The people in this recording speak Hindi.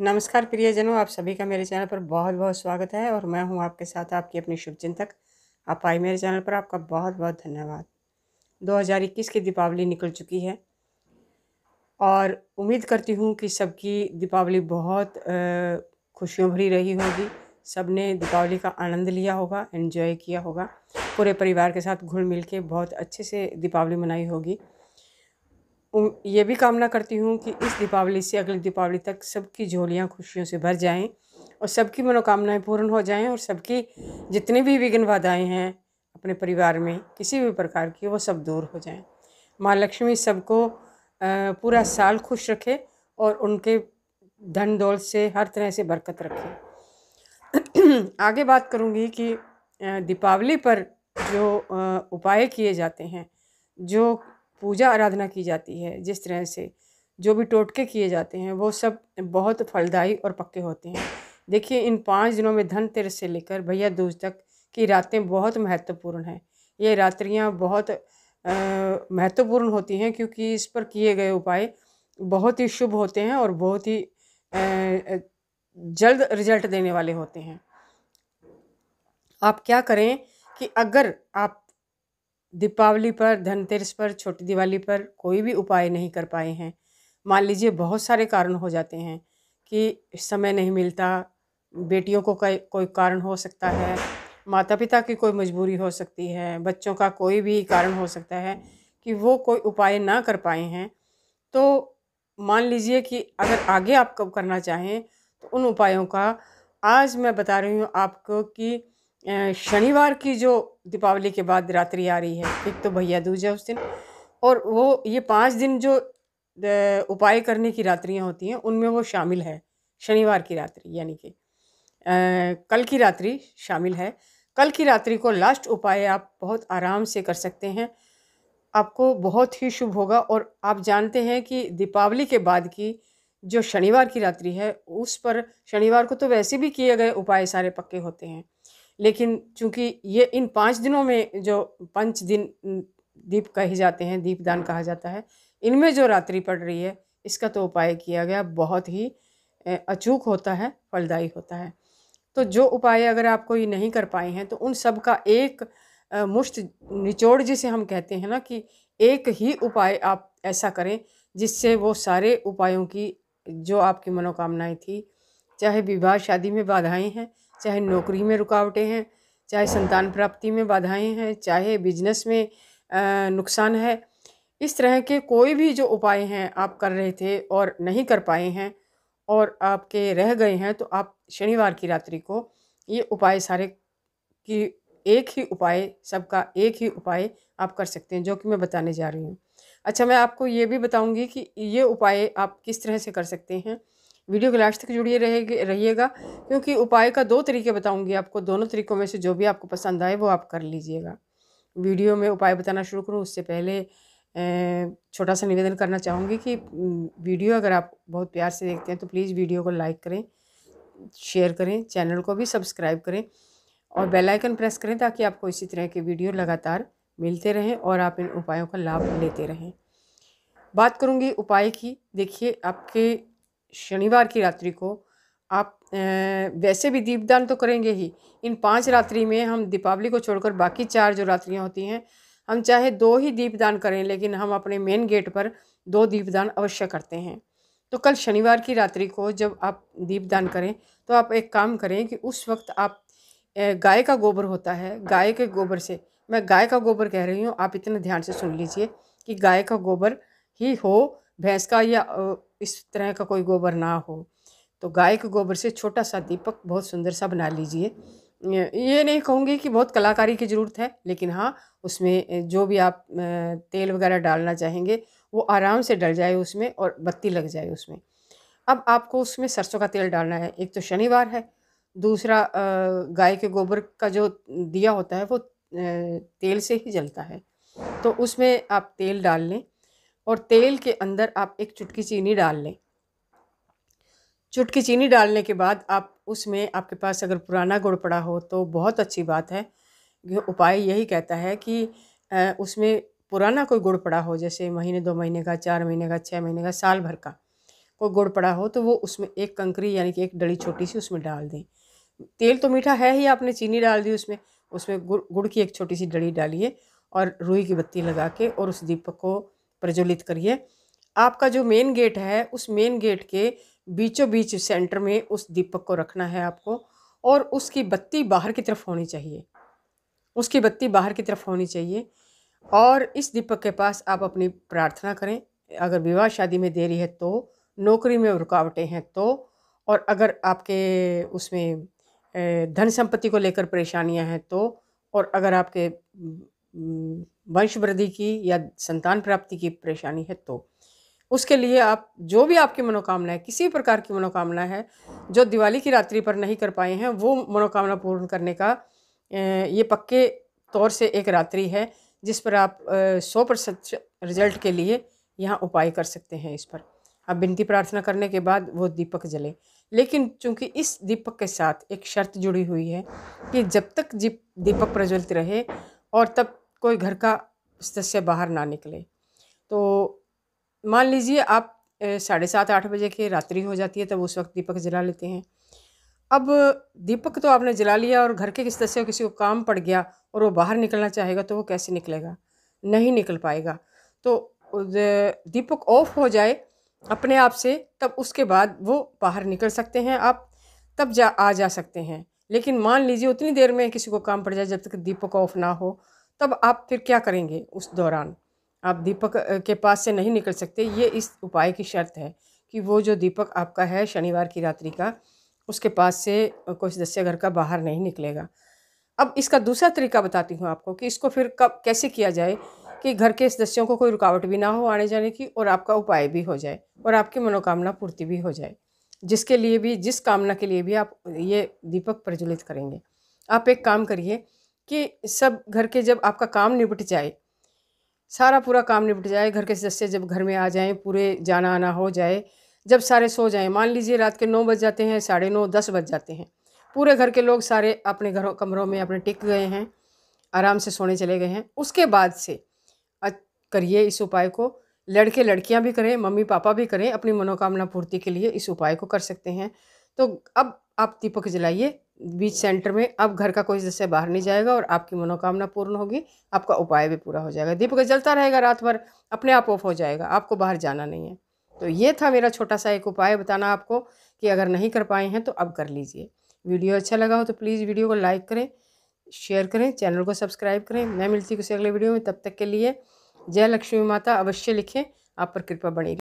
नमस्कार प्रियजनों आप सभी का मेरे चैनल पर बहुत बहुत स्वागत है और मैं हूं आपके साथ आपकी अपनी चिंतक आप आई मेरे चैनल पर आपका बहुत बहुत धन्यवाद 2021 की दीपावली निकल चुकी है और उम्मीद करती हूं कि सबकी दीपावली बहुत खुशियों भरी रही होगी सबने दीपावली का आनंद लिया होगा एंजॉय किया होगा पूरे परिवार के साथ घुल मिल के बहुत अच्छे से दीपावली मनाई होगी ये भी कामना करती हूँ कि इस दीपावली से अगली दीपावली तक सबकी झोलियाँ खुशियों से भर जाएं और सबकी मनोकामनाएं पूर्ण हो जाएं और सबकी जितनी भी विघ्न बाधाएँ हैं अपने परिवार में किसी भी प्रकार की वो सब दूर हो जाएं माँ लक्ष्मी सबको पूरा साल खुश रखे और उनके धन दौल से हर तरह से बरकत रखे आगे बात करूँगी कि दीपावली पर जो उपाय किए जाते हैं जो पूजा आराधना की जाती है जिस तरह से जो भी टोटके किए जाते हैं वो सब बहुत फलदायी और पक्के होते हैं देखिए इन पाँच दिनों में धनतेरस से लेकर भैया दूज तक की रातें बहुत महत्वपूर्ण हैं ये रात्रियाँ बहुत महत्वपूर्ण होती हैं क्योंकि इस पर किए गए उपाय बहुत ही शुभ होते हैं और बहुत ही जल्द रिजल्ट देने वाले होते हैं आप क्या करें कि अगर आप दीपावली पर धनतेरस पर छोटी दिवाली पर कोई भी उपाय नहीं कर पाए हैं मान लीजिए बहुत सारे कारण हो जाते हैं कि समय नहीं मिलता बेटियों को कोई कारण हो सकता है माता पिता की कोई मजबूरी हो सकती है बच्चों का कोई भी कारण हो सकता है कि वो कोई उपाय ना कर पाए हैं तो मान लीजिए कि अगर आगे आप कब करना चाहें तो उन उपायों का आज मैं बता रही हूँ आपको कि शनिवार की जो दीपावली के बाद रात्रि आ रही है एक तो भैया दूज है उस दिन और वो ये पाँच दिन जो उपाय करने की रात्रियाँ होती हैं उनमें वो शामिल है शनिवार की रात्रि यानी कि कल की रात्रि शामिल है कल की रात्रि को लास्ट उपाय आप बहुत आराम से कर सकते हैं आपको बहुत ही शुभ होगा और आप जानते हैं कि दीपावली के बाद की जो शनिवार की रात्रि है उस पर शनिवार को तो वैसे भी किए गए उपाय सारे पक्के होते हैं लेकिन चूंकि ये इन पाँच दिनों में जो पंच दिन दीप कहे जाते हैं दीपदान कहा जाता है इनमें जो रात्रि पड़ रही है इसका तो उपाय किया गया बहुत ही अचूक होता है फलदायी होता है तो जो उपाय अगर आप कोई नहीं कर पाए हैं तो उन सब का एक मुश्त निचोड़ जिसे हम कहते हैं ना कि एक ही उपाय आप ऐसा करें जिससे वो सारे उपायों की जो आपकी मनोकामनाएं थी चाहे विवाह शादी में बाधाएं हैं चाहे नौकरी में रुकावटें हैं चाहे संतान प्राप्ति में बाधाएं हैं चाहे बिजनेस में नुकसान है इस तरह के कोई भी जो उपाय हैं आप कर रहे थे और नहीं कर पाए हैं और आपके रह गए हैं तो आप शनिवार की रात्रि को ये उपाय सारे की एक ही उपाय सबका एक ही उपाय आप कर सकते हैं जो कि मैं बताने जा रही हूँ अच्छा मैं आपको ये भी बताऊँगी कि ये उपाय आप किस तरह से कर सकते हैं वीडियो के लास्ट तक जुड़िए रहेगी रहिएगा क्योंकि उपाय का दो तरीके बताऊंगी आपको दोनों तरीकों में से जो भी आपको पसंद आए वो आप कर लीजिएगा वीडियो में उपाय बताना शुरू करूँ उससे पहले छोटा सा निवेदन करना चाहूँगी कि वीडियो अगर आप बहुत प्यार से देखते हैं तो प्लीज़ वीडियो को लाइक करें शेयर करें चैनल को भी सब्सक्राइब करें और बेल आइकन प्रेस करें ताकि आपको इसी तरह के वीडियो लगातार मिलते रहें और आप इन उपायों का लाभ लेते रहें बात करूँगी उपाय की देखिए आपके शनिवार की रात्रि को आप वैसे भी दीपदान तो करेंगे ही इन पांच रात्रि में हम दीपावली को छोड़कर बाकी चार जो रात्रियाँ होती हैं हम चाहे दो ही दीपदान करें लेकिन हम अपने मेन गेट पर दो दीपदान अवश्य करते हैं तो कल शनिवार की रात्रि को जब आप दीपदान करें तो आप एक काम करें कि उस वक्त आप गाय का गोबर होता है गाय के गोबर से मैं गाय का गोबर कह रही हूँ आप इतना ध्यान से सुन लीजिए कि गाय का गोबर ही हो भैंस का या इस तरह का कोई गोबर ना हो तो गाय के गोबर से छोटा सा दीपक बहुत सुंदर सा बना लीजिए ये नहीं कहूँगी कि बहुत कलाकारी की ज़रूरत है लेकिन हाँ उसमें जो भी आप तेल वगैरह डालना चाहेंगे वो आराम से डल जाए उसमें और बत्ती लग जाए उसमें अब आपको उसमें सरसों का तेल डालना है एक तो शनिवार है दूसरा गाय के गोबर का जो दिया होता है वो तेल से ही जलता है तो उसमें आप तेल डाल लें और तेल के अंदर आप एक चुटकी चीनी डाल लें चुटकी चीनी डालने के बाद आप उसमें आपके पास अगर पुराना गुड़ पड़ा हो तो बहुत अच्छी बात है उपाय यही कहता है कि उसमें पुराना कोई गुड़ पड़ा हो जैसे महीने दो महीने का चार महीने का छः महीने का साल भर का कोई गुड़ पड़ा हो तो वो उसमें एक कंकरी यानी कि एक डली छोटी सी उसमें डाल दें तेल तो मीठा है ही आपने चीनी डाल दी उसमें उसमें गुड़ गुड़ की एक छोटी सी डली डालिए और रुई की बत्ती लगा के और उस दीपक को प्रज्वलित करिए आपका जो मेन गेट है उस मेन गेट के बीचों बीच सेंटर में उस दीपक को रखना है आपको और उसकी बत्ती बाहर की तरफ होनी चाहिए उसकी बत्ती बाहर की तरफ होनी चाहिए और इस दीपक के पास आप अपनी प्रार्थना करें अगर विवाह शादी में देरी है तो नौकरी में रुकावटें हैं तो और अगर आपके उसमें धन संपत्ति को लेकर परेशानियां हैं तो और अगर आपके वंश वृद्धि की या संतान प्राप्ति की परेशानी है तो उसके लिए आप जो भी आपकी मनोकामना है किसी प्रकार की मनोकामना है जो दिवाली की रात्रि पर नहीं कर पाए हैं वो मनोकामना पूर्ण करने का ये पक्के तौर से एक रात्रि है जिस पर आप सौ प्रतिशत रिजल्ट के लिए यहाँ उपाय कर सकते हैं इस पर आप विनती प्रार्थना करने के बाद वो दीपक जले लेकिन चूंकि इस दीपक के साथ एक शर्त जुड़ी हुई है कि जब तक दीपक प्रज्वलित रहे और तब कोई घर का सदस्य से बाहर ना निकले तो मान लीजिए आप साढ़े सात आठ बजे के रात्रि हो जाती है तब उस वक्त दीपक जला लेते हैं अब दीपक तो आपने जला लिया और घर के किस तरह से किसी को काम पड़ गया और वो बाहर निकलना चाहेगा तो वो कैसे निकलेगा नहीं निकल पाएगा तो दीपक ऑफ हो जाए अपने आप से तब उसके बाद वो बाहर निकल सकते हैं आप तब जा आ जा सकते हैं लेकिन मान लीजिए उतनी देर में किसी को काम पड़ जाए जब तक दीपक ऑफ ना हो तब आप फिर क्या करेंगे उस दौरान आप दीपक के पास से नहीं निकल सकते ये इस उपाय की शर्त है कि वो जो दीपक आपका है शनिवार की रात्रि का उसके पास से कोई सदस्य घर का बाहर नहीं निकलेगा अब इसका दूसरा तरीका बताती हूँ आपको कि इसको फिर कब कैसे किया जाए कि घर के सदस्यों को कोई रुकावट भी ना हो आने जाने की और आपका उपाय भी हो जाए और आपकी मनोकामना पूर्ति भी हो जाए जिसके लिए भी जिस कामना के लिए भी आप ये दीपक प्रज्वलित करेंगे आप एक काम करिए कि सब घर के जब आपका काम निपट जाए सारा पूरा काम निपट जाए घर के सदस्य जब घर में आ जाएं पूरे जाना आना हो जाए जब सारे सो जाएं मान लीजिए रात के नौ बज जाते हैं साढ़े नौ दस बज जाते हैं पूरे घर के लोग सारे अपने घरों कमरों में अपने टिक गए हैं आराम से सोने चले गए हैं उसके बाद से करिए इस उपाय को लड़के लड़कियाँ भी करें मम्मी पापा भी करें अपनी मनोकामना पूर्ति के लिए इस उपाय को कर सकते हैं तो अब आप दीपक जलाइए बीच सेंटर में अब घर का कोई जैसे बाहर नहीं जाएगा और आपकी मनोकामना पूर्ण होगी आपका उपाय भी पूरा हो जाएगा दीपक जलता रहेगा रात भर अपने आप ऑफ हो जाएगा आपको बाहर जाना नहीं है तो ये था मेरा छोटा सा एक उपाय बताना आपको कि अगर नहीं कर पाए हैं तो अब कर लीजिए वीडियो अच्छा लगा हो तो प्लीज़ वीडियो को लाइक करें शेयर करें चैनल को सब्सक्राइब करें मैं मिलती हूँ किसी अगले वीडियो में तब तक के लिए जय लक्ष्मी माता अवश्य लिखें आप पर कृपा बनी